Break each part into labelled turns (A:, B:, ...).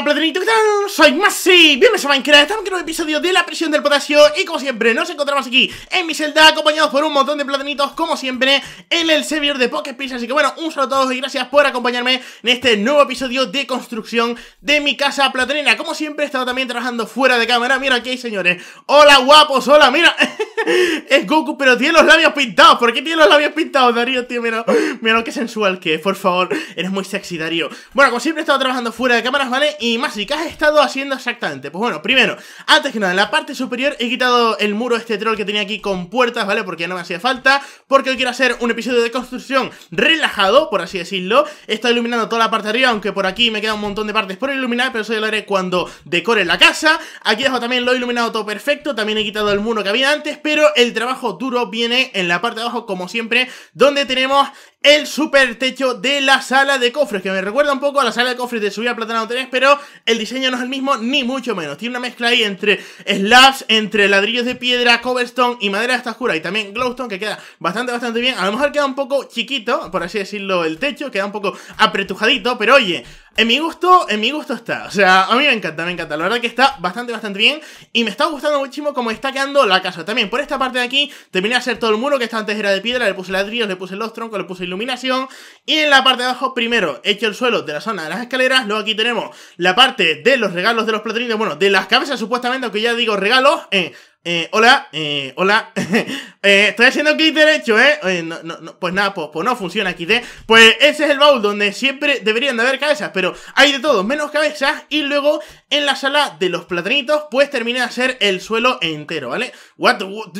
A: Hola ¿qué tal? Soy Masi, bienvenidos a Minecraft, estamos en un nuevo episodio de la Prisión del potasio Y como siempre, nos encontramos aquí en mi celda, acompañados por un montón de platinitos. como siempre En el servidor de Pocket así que bueno, un saludo a todos y gracias por acompañarme en este nuevo episodio de construcción de mi casa platinina Como siempre, he estado también trabajando fuera de cámara, mira aquí hay señores Hola guapos, hola, mira, es Goku, pero tiene los labios pintados, ¿por qué tiene los labios pintados, Darío, tío? Mira, mira que sensual que es, por favor, eres muy sexy, Darío Bueno, como siempre, he estado trabajando fuera de cámaras, ¿vale? Y y ¿Y ¿qué has estado haciendo exactamente? Pues bueno, primero, antes que nada, en la parte superior he quitado el muro este troll que tenía aquí con puertas, ¿vale? Porque ya no me hacía falta, porque hoy quiero hacer un episodio de construcción relajado, por así decirlo. He estado iluminando toda la parte de arriba, aunque por aquí me queda un montón de partes por iluminar, pero eso ya lo haré cuando decore la casa. Aquí abajo también lo he iluminado todo perfecto, también he quitado el muro que había antes, pero el trabajo duro viene en la parte de abajo, como siempre, donde tenemos el super techo de la sala de cofres, que me recuerda un poco a la sala de cofres de Subida Platano 3, pero el diseño no es el mismo, ni mucho menos. Tiene una mezcla ahí entre slabs, entre ladrillos de piedra, cobblestone y madera hasta oscura. Y también glowstone, que queda bastante, bastante bien. A lo mejor queda un poco chiquito, por así decirlo, el techo. Queda un poco apretujadito, pero oye... En mi gusto, en mi gusto está. O sea, a mí me encanta, me encanta. La verdad que está bastante, bastante bien. Y me está gustando muchísimo cómo está quedando la casa. También por esta parte de aquí terminé de hacer todo el muro que estaba antes era de piedra. Le puse ladrillos, le puse los troncos, le puse iluminación. Y en la parte de abajo, primero he hecho el suelo de la zona de las escaleras. Luego aquí tenemos la parte de los regalos de los platinitos. Bueno, de las cabezas supuestamente, aunque ya digo regalos. Eh, eh, hola, eh, hola. eh, estoy haciendo clic derecho, ¿eh? No, no, no, pues nada, pues, pues, no funciona aquí, Pues ese es el baúl donde siempre deberían de haber cabezas, pero hay de todo, menos cabezas. Y luego en la sala de los platanitos, pues termina de hacer el suelo entero, ¿vale? What, what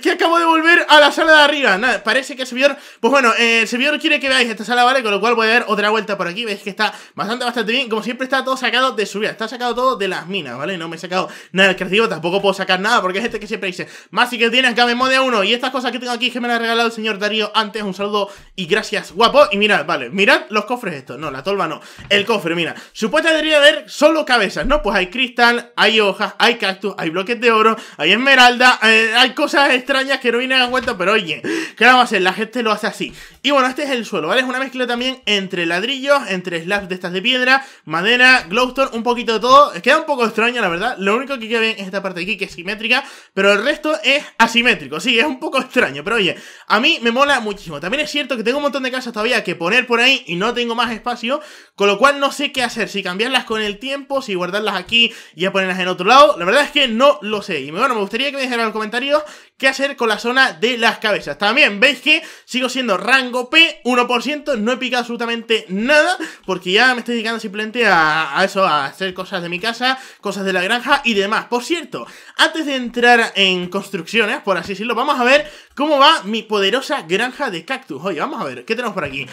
A: Que acabo de volver a la sala de arriba. Nada, parece que el servidor. Pues bueno, eh, el servidor quiere que veáis esta sala, ¿vale? Con lo cual voy a dar otra vuelta por aquí. Veis que está bastante, bastante bien. Como siempre, está todo sacado de subida. Está sacado todo de las minas, ¿vale? No me he sacado nada creativo tampoco puedo sacar nada, porque es gente que siempre dice, más y que tienes que de uno. Y estas cosas que tengo aquí que me las ha regalado el señor Darío antes, un saludo y gracias, guapo. Y mirad, vale, mirad los cofres estos. No, la tolva no. El cofre, mira. supuestamente debería haber solo cabezas, ¿no? Pues hay cristal, hay hojas, hay cactus, hay bloques de oro, hay esmeralda, eh, hay cosas extrañas que no vienen a cuenta, pero oye, ¿qué vamos a hacer? La gente lo hace así. Y bueno, este es el suelo, ¿vale? Es una mezcla también entre ladrillos, entre slabs de estas de piedra, madera, glowstone, un poquito de todo. Queda un poco extraño la verdad. Lo único que queda bien es esta parte aquí que es simétrica, pero el resto es asimétrico. Sí, es un poco extraño, pero oye, a mí me mola muchísimo. También es cierto que tengo un montón de casas todavía que poner por ahí y no tengo más espacio, con lo cual no sé qué hacer. Si cambiarlas con el tiempo, si guardarlas aquí y ya ponerlas en otro lado, la verdad es que no lo sé. Y bueno, me gustaría que me dijeran en los comentarios qué hacer con la zona de las cabezas. También veis que sigo siendo rango P, 1%, no he picado absolutamente nada, porque ya me estoy dedicando simplemente a eso, a hacer cosas de mi casa, cosas de la granja y demás. Por cierto, antes de entrar en construcciones, por así decirlo, vamos a ver cómo va mi poderosa granja de cactus. Oye, vamos a ver, ¿qué tenemos por aquí?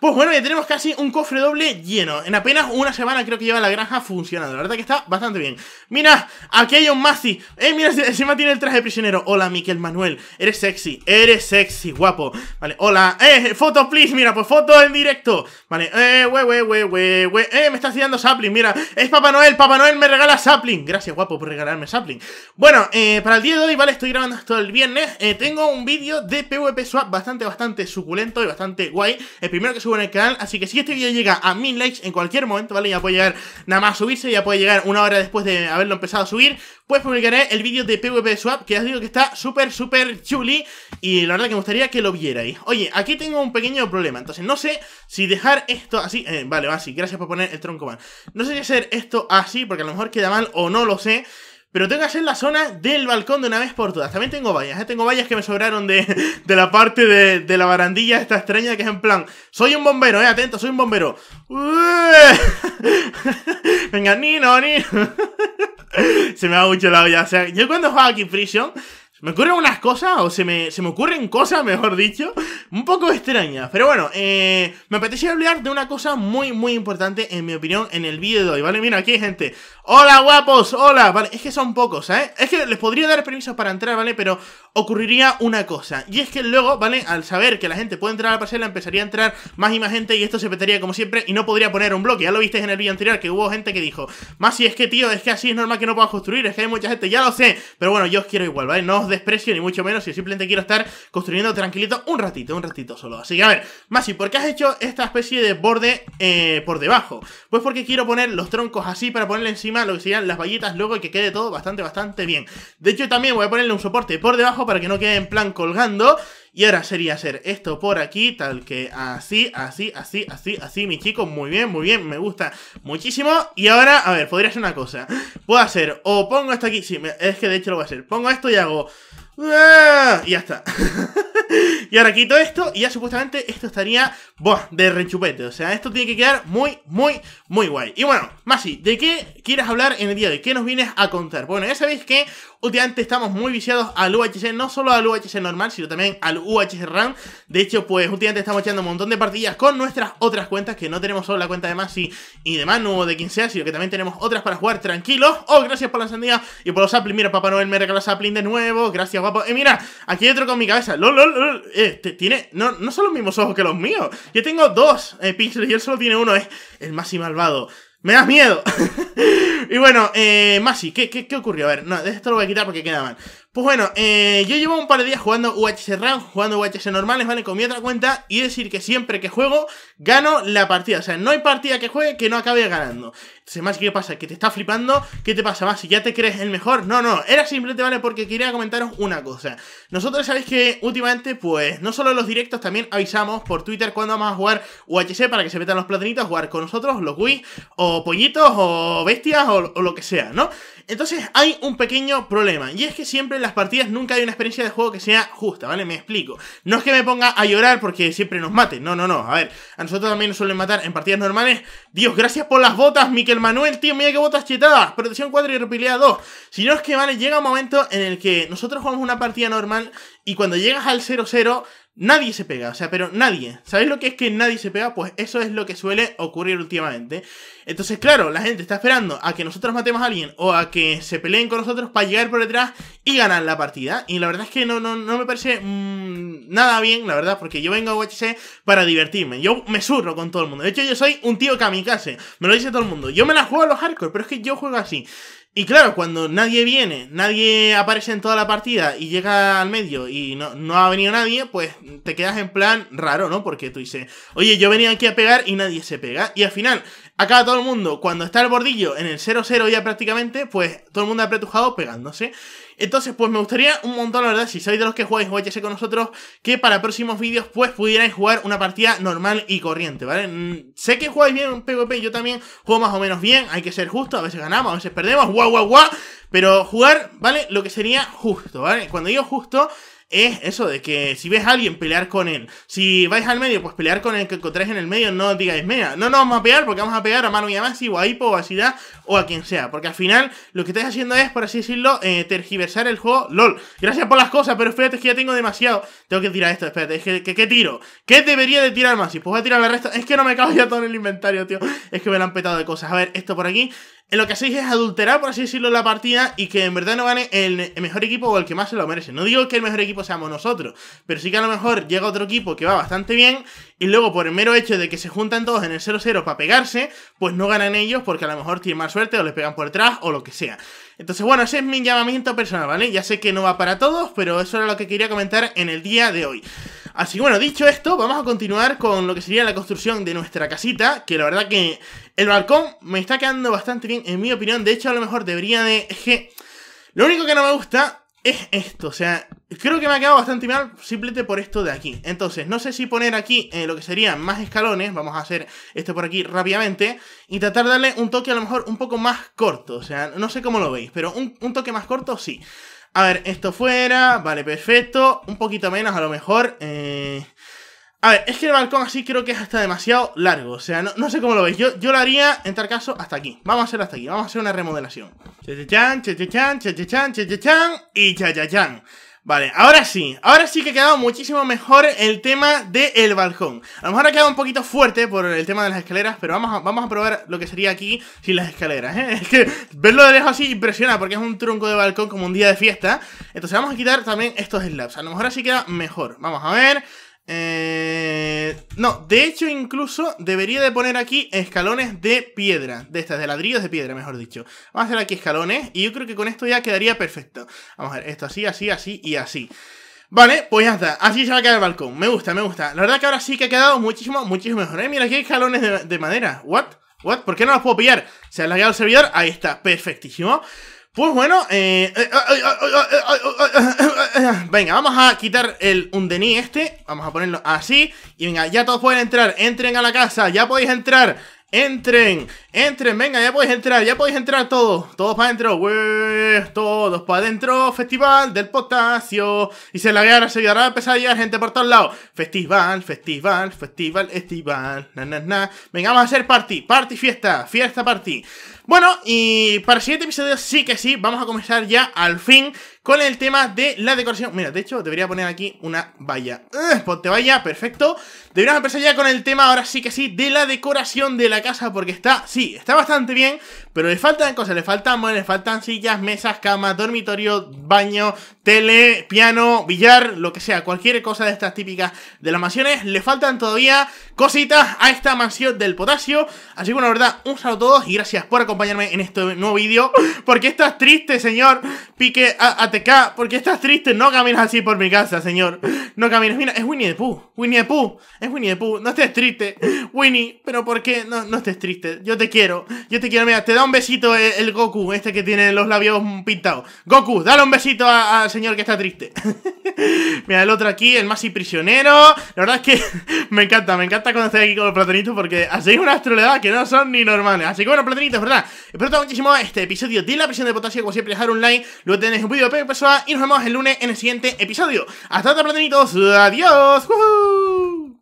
A: Pues bueno, ya tenemos casi un cofre doble lleno. En apenas una semana creo que lleva la granja funcionando. La verdad que está bastante bien. Mira, aquí hay un Mazi. Eh, mira, encima tiene el traje de prisionero. Hola, Miquel Manuel. Eres sexy. Eres sexy, guapo. Vale, hola. Eh, foto, please. Mira, pues foto en directo. Vale, eh, we, we, we, we, Eh, me está tirando sapling. Mira, es Papá Noel. Papá Noel me regala sapling. Gracias, guapo, por regalarme sapling. Bueno, eh, para el día de hoy, vale, estoy grabando esto el viernes. Eh, tengo un vídeo de PvP Swap bastante, bastante suculento y bastante guay. El primero que en el canal. Así que si este vídeo llega a mil likes en cualquier momento, ¿vale? Ya puede llegar nada más subirse, ya puede llegar una hora después de haberlo empezado a subir. Pues publicaré el vídeo de PvP Swap, que ya os digo que está súper, súper chuli. Y la verdad que me gustaría que lo vierais. Oye, aquí tengo un pequeño problema. Entonces, no sé si dejar esto así. Eh, vale, así. Gracias por poner el tronco man. No sé si hacer esto así, porque a lo mejor queda mal o no lo sé. Pero tengo que hacer la zona del balcón de una vez por todas. También tengo vallas, ¿eh? tengo vallas que me sobraron de, la parte de, la barandilla esta extraña que es en plan... Soy un bombero, eh, atento, soy un bombero. Venga, ni no, ni... se me ha mucho la olla. O sea, yo cuando juego aquí Prison... Me ocurren unas cosas, o se me, se me ocurren cosas, mejor dicho, un poco extrañas. Pero bueno, eh, me apetece hablar de una cosa muy, muy importante, en mi opinión, en el vídeo de hoy, ¿vale? Mira, aquí gente. Hola guapos, hola, vale, es que son pocos, ¿eh? Es que les podría dar permisos para entrar, ¿vale? Pero ocurriría una cosa, y es que luego, ¿vale? Al saber que la gente puede entrar a la parcela, empezaría a entrar más y más gente y esto se petaría como siempre y no podría poner un bloque, ya lo visteis en el vídeo anterior que hubo gente que dijo, Masi, es que tío, es que así es normal que no puedas construir, es que hay mucha gente, ya lo sé, pero bueno, yo os quiero igual, ¿vale? No os desprecio ni mucho menos, yo simplemente quiero estar construyendo tranquilito un ratito, un ratito solo, así que a ver, Masi, ¿por qué has hecho esta especie de borde eh, por debajo? Pues porque quiero poner los troncos así para ponerle encima lo que serían las vallitas luego y que quede todo bastante, bastante bien. De hecho, también voy a ponerle un soporte por debajo para que no quede en plan colgando. Y ahora sería hacer esto por aquí, tal que así, así, así, así, así, mi chico. Muy bien, muy bien, me gusta muchísimo. Y ahora, a ver, podría ser una cosa. Puedo hacer, o pongo esto aquí, sí, es que de hecho lo voy a hacer. Pongo esto y hago... ¡Ah! Y ya está. y ahora quito esto y ya supuestamente esto estaría, Buah, de rechupete. O sea, esto tiene que quedar muy, muy, muy guay. Y bueno, Masi, ¿de qué quieres hablar en el día de hoy? ¿Qué nos vienes a contar? Bueno, ya sabéis que últimamente estamos muy viciados al UHC, no solo al UHC normal, sino también al UHC RAM. De hecho, pues últimamente estamos echando un montón de partidas con nuestras otras cuentas, que no tenemos solo la cuenta de Masi y de Manu o de quien sea, sino que también tenemos otras para jugar tranquilos. Oh, gracias por la encendida! y por los saplings, Mira, Papá Noel me regaló saplings de nuevo. Gracias, guapo. Eh, mira, aquí hay otro con mi cabeza. LOL, LOL, Este tiene. No, son los mismos ojos que los míos. Yo tengo dos eh, pinceles y él solo tiene uno. Es el más malvado. Me das miedo. y bueno, eh, Masi, ¿qué, qué, ocurrió? A ver, no, esto lo voy a quitar porque queda mal. Pues bueno, eh, yo llevo un par de días jugando UHC RAM, jugando UHC normales, ¿vale? Con mi otra cuenta y decir que siempre que juego, gano la partida. O sea, no hay partida que juegue que no acabe ganando. Entonces, más, ¿qué pasa? ¿Que te está flipando? ¿Qué te pasa más? ¿Si ya te crees el mejor? No, no, era simplemente, ¿vale? Porque quería comentaros una cosa. Nosotros sabéis que últimamente, pues, no solo en los directos, también avisamos por Twitter cuando vamos a jugar UHC para que se metan los platinitos a jugar con nosotros, los Wii, o pollitos, o bestias, o lo que sea, ¿no? entonces hay un pequeño problema, y es que siempre en las partidas nunca hay una experiencia de juego que sea justa, ¿vale? Me explico. No es que me ponga a llorar porque siempre nos maten, no, no, no. A ver, a nosotros también nos suelen matar en partidas normales. Dios, gracias por las botas, Miquel Manuel, tío, mira qué botas chetadas. Protección 4 y repilea 2. Si no es que, vale, llega un momento en el que nosotros jugamos una partida normal y cuando llegas al 0-0 Nadie se pega, o sea, pero nadie. ¿Sabéis lo que es que nadie se pega? Pues eso es lo que suele ocurrir últimamente. Entonces, claro, la gente está esperando a que nosotros matemos a alguien o a que se peleen con nosotros para llegar por detrás y ganar la partida. Y la verdad es que no, no, no me parece mm, nada bien, la verdad, porque yo vengo a UHC para divertirme. Yo me surro con todo el mundo. De hecho, yo soy un tío kamikaze. Me lo dice todo el mundo. Yo me la juego a los hardcore, pero es que yo juego así. Y claro, cuando nadie viene, nadie aparece en toda la partida y llega al medio y no, no, ha venido nadie, pues te quedas en plan raro, ¿no? Porque tú dices, oye, yo venía aquí a pegar y nadie se pega. Y al final, acaba todo el mundo, cuando está el bordillo en el 0-0 ya prácticamente, pues todo el mundo ha apretujado pegándose. Entonces, pues me gustaría un montón, la verdad, si sois de los que jugáis OHS con nosotros, que para próximos vídeos, pues pudierais jugar una partida normal y corriente, ¿vale? Mm, sé que jugáis bien en PvP, yo también juego más o menos bien, hay que ser justo, a veces ganamos, a veces perdemos, guau, guau, guau, pero jugar, ¿vale? Lo que sería justo, ¿vale? Cuando digo justo, es eso de que si ves a alguien, pelear con él. Si vais al medio, pues pelear con el que encontráis en el medio, no digáis, mea, no nos vamos a pegar porque vamos a pegar a Manu y o a Hippo o a Sida o a quien sea. Porque al final lo que estáis haciendo es, por así decirlo, eh, tergiversar el juego. LOL, gracias por las cosas, pero fíjate que ya tengo demasiado. Tengo que tirar esto, espérate, es que, ¿qué tiro? ¿Qué debería de tirar más? Si pues voy a tirar el resto. es que no me cago ya todo en el inventario, tío. Es que me lo han petado de cosas. A ver, esto por aquí en lo que hacéis es adulterar, por así decirlo, la partida y que en verdad no gane el, mejor equipo o el que más se lo merece. No digo que el mejor equipo seamos nosotros, pero sí que a lo mejor llega otro equipo que va bastante bien y luego por el mero hecho de que se juntan todos en el 0-0 para pegarse, pues no ganan ellos porque a lo mejor tienen más suerte o les pegan por detrás o lo que sea. Entonces, bueno, ese es mi llamamiento personal, ¿vale? Ya sé que no va para todos, pero eso era lo que quería comentar en el día de hoy. Así que bueno, dicho esto, vamos a continuar con lo que sería la construcción de nuestra casita, que la verdad que el balcón me está quedando bastante bien, en mi opinión. De hecho, a lo mejor debería de... Lo único que no me gusta es esto, o sea, creo que me ha quedado bastante mal simplemente por esto de aquí. Entonces, no sé si poner aquí eh, lo que serían más escalones, vamos a hacer esto por aquí rápidamente, y tratar de darle un toque a lo mejor un poco más corto, o sea, no sé cómo lo veis, pero un, un toque más corto sí. A ver, esto fuera, vale, perfecto, un poquito menos a lo mejor, eh... A ver, es que el balcón así creo que es hasta demasiado largo. O sea, no, sé cómo lo veis. Yo, yo lo haría, en tal caso, hasta aquí. Vamos a hacer hasta aquí. Vamos a hacer una remodelación. cha-cha-chan, chan, cha chan y cha-cha-chan Vale, ahora sí. Ahora sí que ha quedado muchísimo mejor el tema del balcón. A lo mejor ha quedado un poquito fuerte por el tema de las escaleras, pero vamos vamos a probar lo que sería aquí sin las escaleras. ¿eh? Es que verlo de lejos así impresiona porque es un tronco de balcón como un día de fiesta. Entonces vamos a quitar también estos slabs. A lo mejor así queda mejor. Vamos a ver... Eh, no, de hecho incluso debería de poner aquí escalones de piedra, de estas, de ladrillos de piedra, mejor dicho. Vamos a hacer aquí escalones y yo creo que con esto ya quedaría perfecto. Vamos a ver, esto así, así, así y así. Vale, pues ya está, así se va a quedar el balcón, me gusta, me gusta. La verdad que ahora sí que ha quedado muchísimo, muchísimo mejor. Eh, mira, aquí hay escalones de, de madera, what? ¿What? ¿Por qué no los puedo pillar? Se ha lagueado el servidor, ahí está, perfectísimo pues bueno, venga, vamos a quitar el undení este, vamos a ponerlo así, y venga, ya todos pueden entrar, entren a la casa, ya podéis entrar, entren, entren, venga, ya podéis entrar, ya podéis entrar todos, todos para adentro, todos para adentro, festival del potasio, y se la se llevará a empezar gente por todos lados, festival, festival, festival, festival, na, na, na, venga, vamos a hacer party, party, fiesta, fiesta, party. Bueno, y para el siguiente episodio sí que sí, vamos a comenzar ya al fin con el tema de la decoración. Mira, de hecho, debería poner aquí una valla. Eh, pues te valla, perfecto. Deberíamos empezar ya con el tema, ahora sí que sí, de la decoración de la casa, porque está, sí, está bastante bien, pero le faltan cosas, le faltan, muebles, le faltan sillas, mesas, camas, dormitorio, baño, tele, piano, billar, lo que sea, cualquier cosa de estas típicas de las mansiones, le faltan todavía cositas a esta mansión del potasio. Así que bueno, verdad, un saludo a todos y gracias por acompañarme en este nuevo vídeo. Porque estás triste, señor Pique ATK. Porque estás triste, no caminas así por mi casa, señor. No caminas, mira, es Winnie the Pooh. Winnie the Pooh, es Winnie the Pooh. No estés triste, Winnie, pero ¿por qué no, no estés triste? Yo te quiero, yo te quiero. Mira, te da un besito el Goku, este que tiene los labios pintados. Goku, dale un besito al señor que está triste. Mira, el otro aquí, el Masi prisionero. La verdad es que me encanta, me encanta Conocer aquí con los platanitos porque hacéis unas troleadas que no son ni normales. Así que bueno, platanitos, ¿verdad? Espero muchísimo este episodio de la prisión de potasio. Como siempre, dejar un like, luego tenéis un vídeo de persona y nos vemos el lunes en el siguiente episodio. Hasta otra platanitos, adiós. ¡Woohoo!